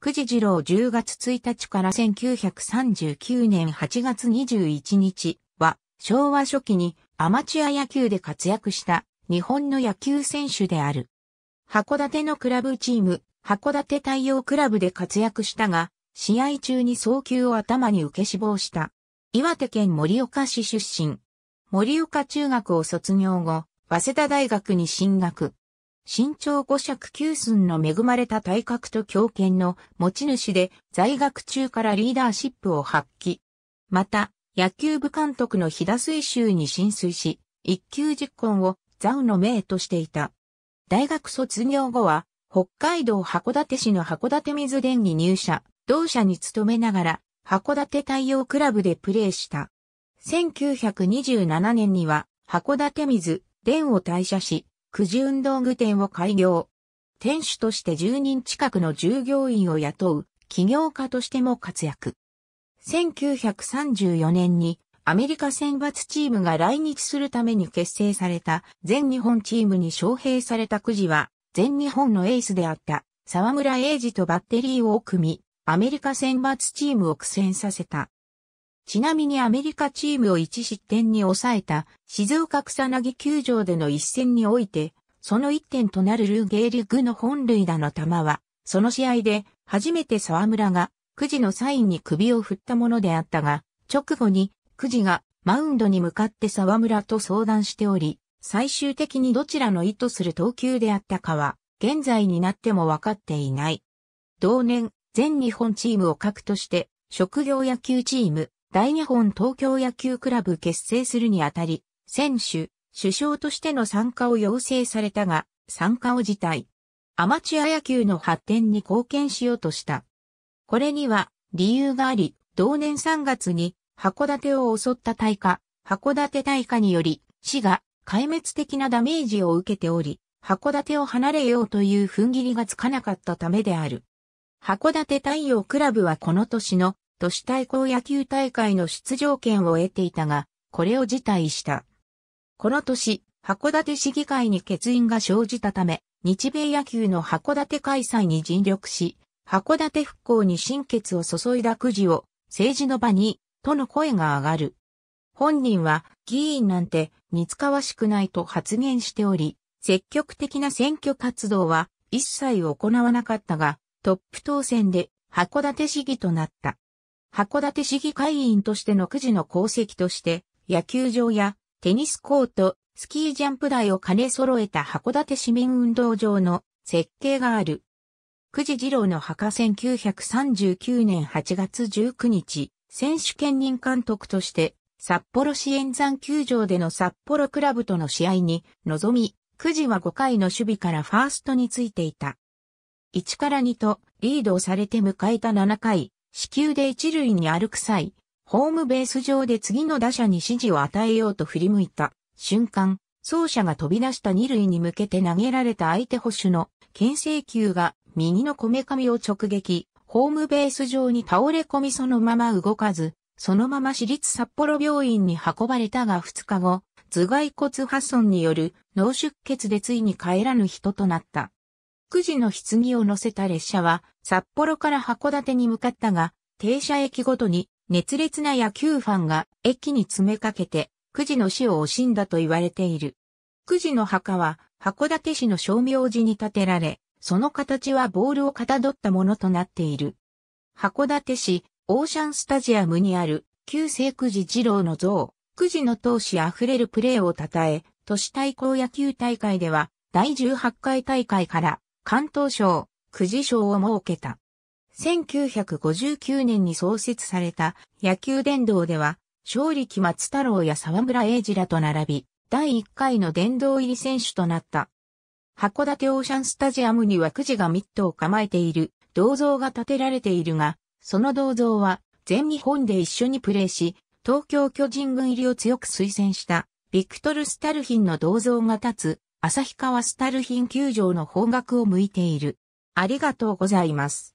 久時次郎10月1日から1939年8月21日は昭和初期にアマチュア野球で活躍した日本の野球選手である。函館のクラブチーム、函館太陽クラブで活躍したが、試合中に早球を頭に受け死亡した。岩手県盛岡市出身。盛岡中学を卒業後、早稲田大学に進学。身長5尺9寸の恵まれた体格と強肩の持ち主で在学中からリーダーシップを発揮。また、野球部監督の飛田水州に浸水し、一級実婚をザウの名としていた。大学卒業後は、北海道函館市の函館水電に入社、同社に勤めながら、函館太陽クラブでプレーした。1927年には、函館水電を退社し、くじ運動具店を開業。店主として10人近くの従業員を雇う起業家としても活躍。1934年にアメリカ選抜チームが来日するために結成された全日本チームに招聘されたくじは全日本のエースであった沢村栄治とバッテリーを組み、アメリカ選抜チームを苦戦させた。ちなみにアメリカチームを1失点に抑えた静岡草薙球場での一戦において、その1点となるルーゲーリグの本塁打の球は、その試合で初めて沢村が9時のサインに首を振ったものであったが、直後に9時がマウンドに向かって沢村と相談しており、最終的にどちらの意図する投球であったかは、現在になっても分かっていない。同年、全日本チームを核として、職業野球チーム、大日本東京野球クラブ結成するにあたり、選手、首相としての参加を要請されたが、参加を辞退。アマチュア野球の発展に貢献しようとした。これには理由があり、同年3月に函館を襲った大火、函館大火により、市が壊滅的なダメージを受けており、函館を離れようという踏ん切りがつかなかったためである。函館太陽クラブはこの年の都市対抗野球大会の出場権を得ていたが、これを辞退した。この年、函館市議会に欠員が生じたため、日米野球の函館開催に尽力し、函館復興に心血を注いだくじを政治の場に、との声が上がる。本人は議員なんて似つかわしくないと発言しており、積極的な選挙活動は一切行わなかったが、トップ当選で函館市議となった。函館市議会員としてのくじの功績として、野球場やテニスコート、スキージャンプ台を兼ね揃えた函館市民運動場の設計がある。くじ二郎の墓1939年8月19日、選手兼任監督として、札幌市演山球場での札幌クラブとの試合に臨み、くじは5回の守備からファーストについていた。1から2とリードをされて迎えた7回、死球で一塁に歩く際、ホームベース上で次の打者に指示を与えようと振り向いた瞬間、走者が飛び出した二塁に向けて投げられた相手捕手の牽制球が右のこめかみを直撃、ホームベース上に倒れ込みそのまま動かず、そのまま私立札幌病院に運ばれたが2日後、頭蓋骨破損による脳出血でついに帰らぬ人となった。九時の棺を乗せた列車は札幌から函館に向かったが、停車駅ごとに熱烈な野球ファンが駅に詰めかけて、九時の死を惜しんだと言われている。九時の墓は函館市の商名寺に建てられ、その形はボールをかたどったものとなっている。函館市オーシャンスタジアムにある旧世九時二郎の像、九時の闘志あふれるプレーを称え、都市対抗野球大会では第18回大会から関東省、久慈省を設けた。1959年に創設された野球殿堂では、勝力松太郎や沢村英二らと並び、第1回の殿堂入り選手となった。函館オーシャンスタジアムにはくじがミットを構えている銅像が建てられているが、その銅像は全日本で一緒にプレーし、東京巨人軍入りを強く推薦したビクトル・スタルヒンの銅像が立つ旭川スタルヒン球場の方角を向いている。ありがとうございます。